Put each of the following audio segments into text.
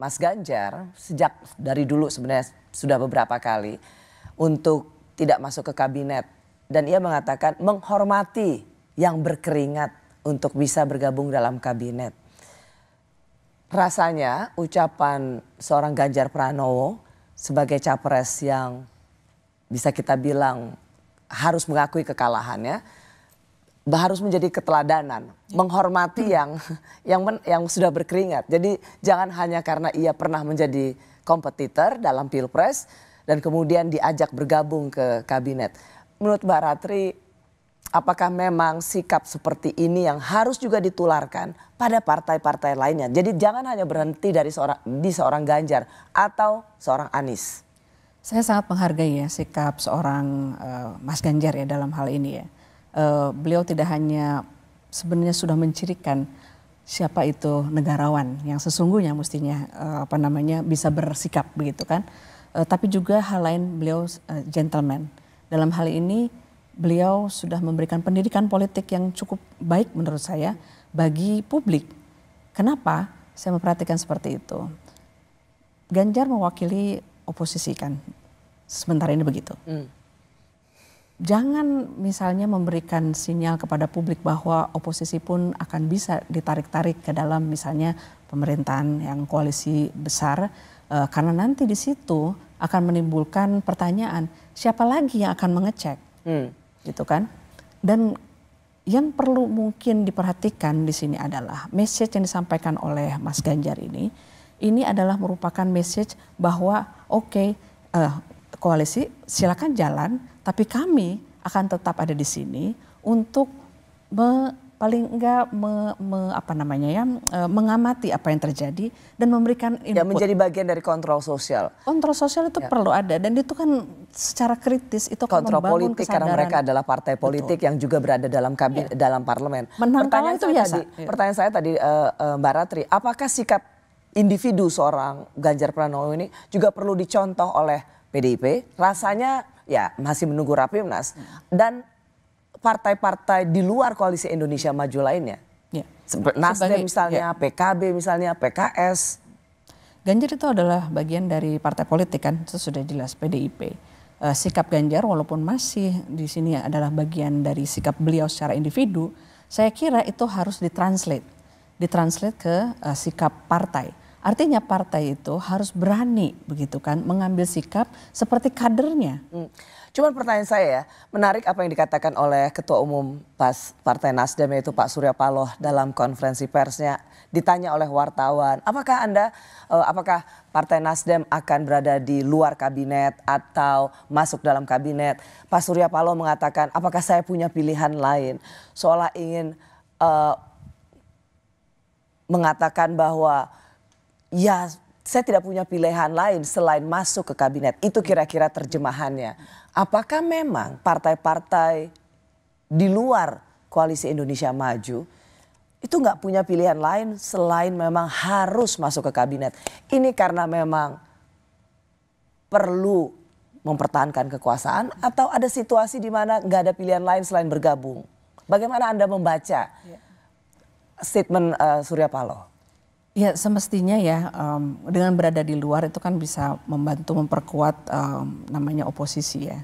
Mas Ganjar sejak dari dulu sebenarnya sudah beberapa kali untuk tidak masuk ke kabinet dan ia mengatakan menghormati yang berkeringat untuk bisa bergabung dalam kabinet. Rasanya ucapan seorang Ganjar Pranowo sebagai capres yang bisa kita bilang harus mengakui kekalahannya harus menjadi keteladanan, ya. menghormati hmm. yang yang men, yang sudah berkeringat. Jadi jangan hanya karena ia pernah menjadi kompetitor dalam pilpres dan kemudian diajak bergabung ke kabinet. Menurut Mbak Ratri, apakah memang sikap seperti ini yang harus juga ditularkan pada partai-partai lainnya? Jadi jangan hanya berhenti dari seorang di seorang Ganjar atau seorang Anies. Saya sangat menghargai ya sikap seorang uh, Mas Ganjar ya dalam hal ini ya uh, beliau tidak hanya sebenarnya sudah mencirikan siapa itu negarawan yang sesungguhnya mestinya uh, apa namanya bisa bersikap begitu kan. Uh, tapi juga hal lain beliau uh, gentleman. Dalam hal ini beliau sudah memberikan pendidikan politik yang cukup baik menurut saya bagi publik. Kenapa saya memperhatikan seperti itu? Ganjar mewakili oposisi kan. Sementara ini begitu. Hmm jangan misalnya memberikan sinyal kepada publik bahwa oposisi pun akan bisa ditarik-tarik ke dalam misalnya pemerintahan yang koalisi besar eh, karena nanti di situ akan menimbulkan pertanyaan siapa lagi yang akan mengecek hmm. gitu kan dan yang perlu mungkin diperhatikan di sini adalah message yang disampaikan oleh Mas Ganjar ini ini adalah merupakan message bahwa oke okay, uh, eh, koalisi silakan jalan, tapi kami akan tetap ada di sini untuk me, paling enggak me, me, apa namanya ya e, mengamati apa yang terjadi dan memberikan ya, input. Ya menjadi bagian dari kontrol sosial. Kontrol sosial itu ya. perlu ada dan itu kan secara kritis itu kontrol politik kesadaran. karena mereka adalah partai politik Betul. yang juga berada dalam kabin, ya. dalam parlemen. Menang pertanyaan itu biasa. Tadi, ya. Pertanyaan saya tadi uh, uh, Mbak Ratri, apakah sikap individu seorang Ganjar Pranowo ini juga perlu dicontoh oleh PDIP rasanya ya masih menunggu Rapimnas dan partai-partai di luar koalisi Indonesia Maju lainnya. Ya. Nasdem misalnya, ya. PKB misalnya, PKS. Ganjar itu adalah bagian dari partai politik kan, itu sudah jelas PDIP. Eh, sikap Ganjar walaupun masih di sini adalah bagian dari sikap beliau secara individu, saya kira itu harus ditranslate, ditranslate ke eh, sikap partai Artinya partai itu harus berani begitu kan mengambil sikap seperti kadernya. Hmm. Cuman pertanyaan saya ya, menarik apa yang dikatakan oleh Ketua Umum pas Partai Nasdem yaitu Pak Surya Paloh dalam konferensi persnya ditanya oleh wartawan, apakah Anda eh, apakah Partai Nasdem akan berada di luar kabinet atau masuk dalam kabinet? Pak Surya Paloh mengatakan, apakah saya punya pilihan lain? Seolah ingin uh, mengatakan bahwa ya saya tidak punya pilihan lain selain masuk ke kabinet. Itu kira-kira terjemahannya. Apakah memang partai-partai di luar koalisi Indonesia Maju itu nggak punya pilihan lain selain memang harus masuk ke kabinet. Ini karena memang perlu mempertahankan kekuasaan atau ada situasi di mana nggak ada pilihan lain selain bergabung. Bagaimana Anda membaca ya. statement uh, Surya Paloh? Ya semestinya ya um, dengan berada di luar itu kan bisa membantu memperkuat um, namanya oposisi ya.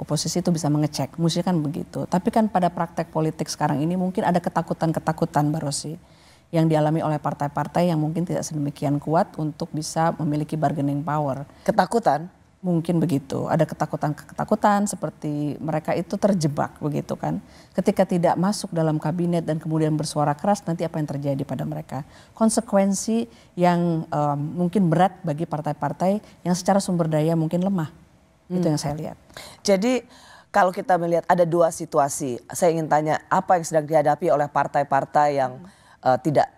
Oposisi itu bisa mengecek, mesti kan begitu. Tapi kan pada praktek politik sekarang ini mungkin ada ketakutan-ketakutan Mbak Rosi yang dialami oleh partai-partai yang mungkin tidak sedemikian kuat untuk bisa memiliki bargaining power. Ketakutan? Mungkin begitu, ada ketakutan-ketakutan seperti mereka itu terjebak begitu kan. Ketika tidak masuk dalam kabinet dan kemudian bersuara keras nanti apa yang terjadi pada mereka. Konsekuensi yang um, mungkin berat bagi partai-partai yang secara sumber daya mungkin lemah. Hmm. Itu yang saya lihat. Jadi kalau kita melihat ada dua situasi, saya ingin tanya apa yang sedang dihadapi oleh partai-partai yang hmm. uh, tidak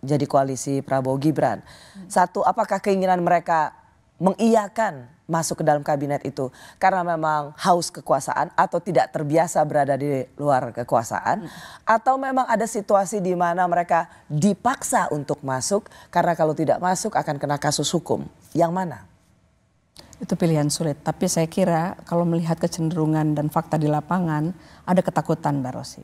jadi koalisi Prabowo Gibran. Hmm. Satu, apakah keinginan mereka mengiyakan masuk ke dalam kabinet itu karena memang haus kekuasaan atau tidak terbiasa berada di luar kekuasaan hmm. atau memang ada situasi di mana mereka dipaksa untuk masuk karena kalau tidak masuk akan kena kasus hukum. Yang mana? Itu pilihan sulit, tapi saya kira kalau melihat kecenderungan dan fakta di lapangan ada ketakutan Mbak Rosi.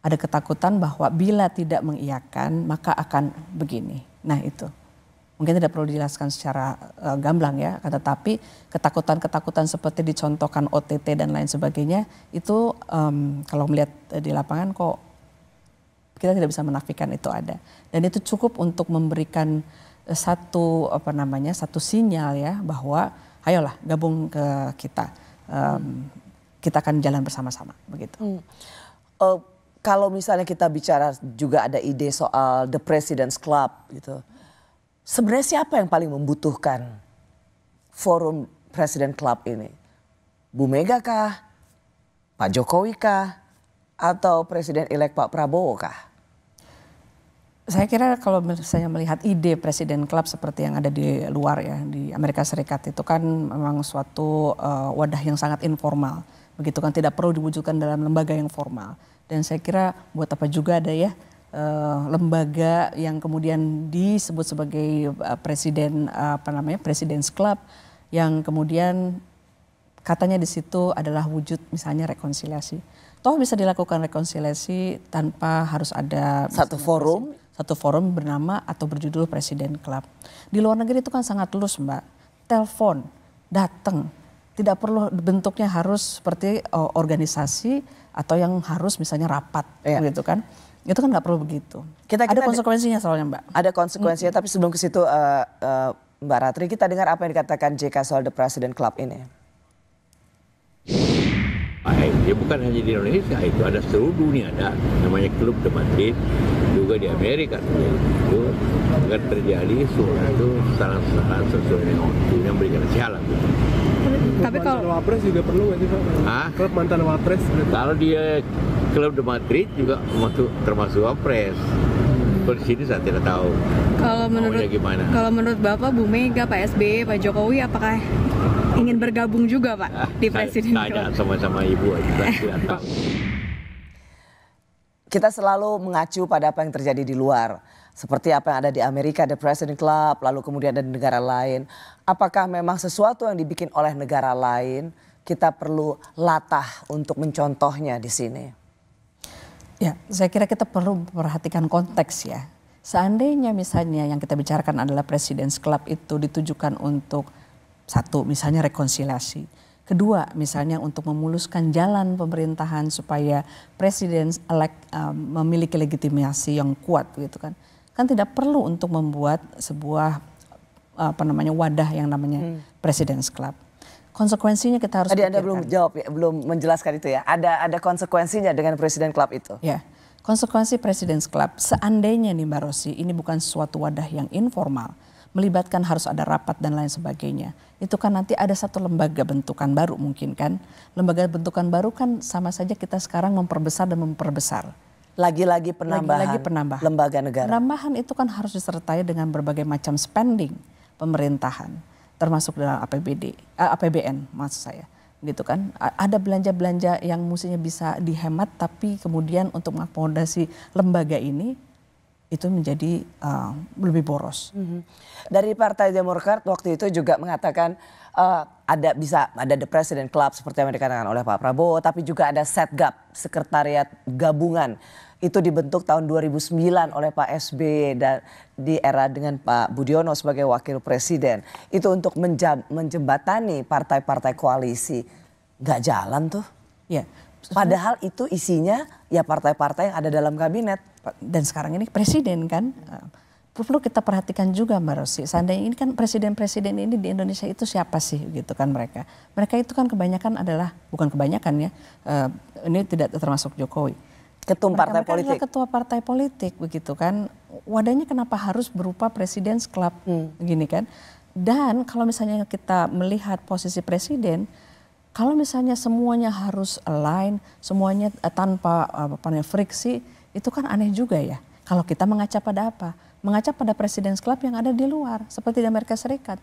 Ada ketakutan bahwa bila tidak mengiyakan maka akan begini. Nah, itu mungkin tidak perlu dijelaskan secara uh, gamblang ya, tetapi ketakutan-ketakutan seperti dicontohkan OTT dan lain sebagainya itu um, kalau melihat eh, di lapangan kok kita tidak bisa menafikan itu ada dan itu cukup untuk memberikan eh, satu apa namanya satu sinyal ya bahwa ayolah gabung ke kita um, kita akan jalan bersama-sama begitu. Hmm. Uh, kalau misalnya kita bicara juga ada ide soal the President's Club gitu. Hmm Sebenarnya siapa yang paling membutuhkan forum Presiden Club ini? Bu Mega kah? Pak Jokowi kah? Atau Presiden elek Pak Prabowo kah? saya kira kalau saya melihat ide presiden klub seperti yang ada di luar ya di Amerika Serikat itu kan memang suatu uh, wadah yang sangat informal begitu kan tidak perlu diwujudkan dalam lembaga yang formal dan saya kira buat apa juga ada ya uh, lembaga yang kemudian disebut sebagai uh, presiden uh, apa namanya presiden's Club yang kemudian katanya di situ adalah wujud misalnya rekonsiliasi. Toh bisa dilakukan rekonsiliasi tanpa harus ada satu forum, satu forum bernama atau berjudul Presiden Club. Di luar negeri itu kan sangat lulus Mbak. Telepon, datang, tidak perlu bentuknya harus seperti eh, organisasi atau yang harus misalnya rapat ya. gitu kan. Itu kan nggak perlu begitu. Kita, kita ada konsekuensinya soalnya Mbak. Ada konsekuensinya, mm -hmm. tapi sebelum ke situ uh, uh, Mbak Ratri, kita dengar apa yang dikatakan JK soal The President Club ini. AFC ah, eh, bukan hanya di Indonesia, itu ada seluruh dunia ada namanya klub The Madrid, juga di Amerika itu akan terjadi suatu salah-salah sesuai dengan waktu yang berikan sialan tapi kalau mantan wapres juga perlu nggak sih pak ah klub mantan wapres kalau dia klub de Madrid juga termasuk termasuk wapres kalau di sini saya tidak tahu kalau menurut gimana kalau menurut bapak Bu Mega Pak SBY Pak Jokowi apakah ingin bergabung juga pak ah, di presiden ada sama-sama ibu kita selalu mengacu pada apa yang terjadi di luar seperti apa yang ada di Amerika, The President Club, lalu kemudian ada di negara lain. Apakah memang sesuatu yang dibikin oleh negara lain kita perlu latah untuk mencontohnya di sini? Ya, saya kira kita perlu perhatikan konteks ya. Seandainya misalnya yang kita bicarakan adalah President's Club itu ditujukan untuk satu misalnya rekonsiliasi. Kedua, misalnya untuk memuluskan jalan pemerintahan supaya presiden elect um, memiliki legitimasi yang kuat gitu kan kan tidak perlu untuk membuat sebuah apa namanya wadah yang namanya hmm. President's Club. Konsekuensinya kita harus. Tadi pikirkan. Anda belum jawab, ya, belum menjelaskan itu ya. Ada ada konsekuensinya dengan Presidents Club itu. Ya, konsekuensi President's Club. Seandainya nih Mbak Rosi, ini bukan suatu wadah yang informal, melibatkan harus ada rapat dan lain sebagainya. Itu kan nanti ada satu lembaga bentukan baru mungkin kan. Lembaga bentukan baru kan sama saja kita sekarang memperbesar dan memperbesar lagi-lagi penambahan, Lagi-lagi penambahan lembaga negara. Penambahan itu kan harus disertai dengan berbagai macam spending pemerintahan, termasuk dalam APBD, eh, APBN maksud saya gitu kan ada belanja-belanja yang mestinya bisa dihemat tapi kemudian untuk mengakomodasi lembaga ini itu menjadi uh, lebih boros. Mm-hmm. Dari Partai Demokrat waktu itu juga mengatakan uh, ada bisa ada the President Club seperti yang dikatakan oleh Pak Prabowo, tapi juga ada Setgap Sekretariat Gabungan itu dibentuk tahun 2009 oleh Pak SBY dan di era dengan Pak Budiono sebagai wakil presiden itu untuk menjembatani partai-partai koalisi. nggak jalan tuh. Ya, Padahal itu isinya ya partai-partai yang ada dalam kabinet. Dan sekarang ini presiden kan. Perlu kita perhatikan juga Mbak Rosi, seandainya ini kan presiden-presiden ini di Indonesia itu siapa sih gitu kan mereka. Mereka itu kan kebanyakan adalah, bukan kebanyakan ya, eh, ini tidak termasuk Jokowi. Ketum partai mereka politik. ketua partai politik begitu kan. Wadahnya kenapa harus berupa presiden club hmm. gini kan. Dan kalau misalnya kita melihat posisi presiden, kalau misalnya semuanya harus align, semuanya eh, tanpa eh, apa friksi, itu kan aneh juga ya. Kalau kita mengacap pada apa? Mengacap pada presiden Club yang ada di luar, seperti di Amerika Serikat.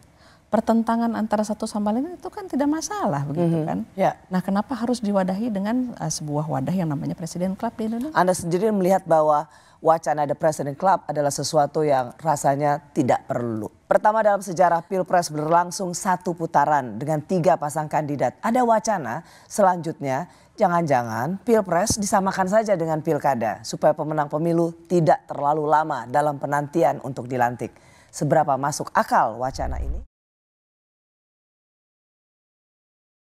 Pertentangan antara satu sama lain itu kan tidak masalah begitu mm-hmm. kan. Ya. Nah, kenapa harus diwadahi dengan uh, sebuah wadah yang namanya Presiden Club di Indonesia? Anda sendiri melihat bahwa wacana The President Club adalah sesuatu yang rasanya tidak perlu. Pertama dalam sejarah Pilpres berlangsung satu putaran dengan tiga pasang kandidat. Ada wacana selanjutnya jangan-jangan Pilpres disamakan saja dengan Pilkada supaya pemenang pemilu tidak terlalu lama dalam penantian untuk dilantik. Seberapa masuk akal wacana ini?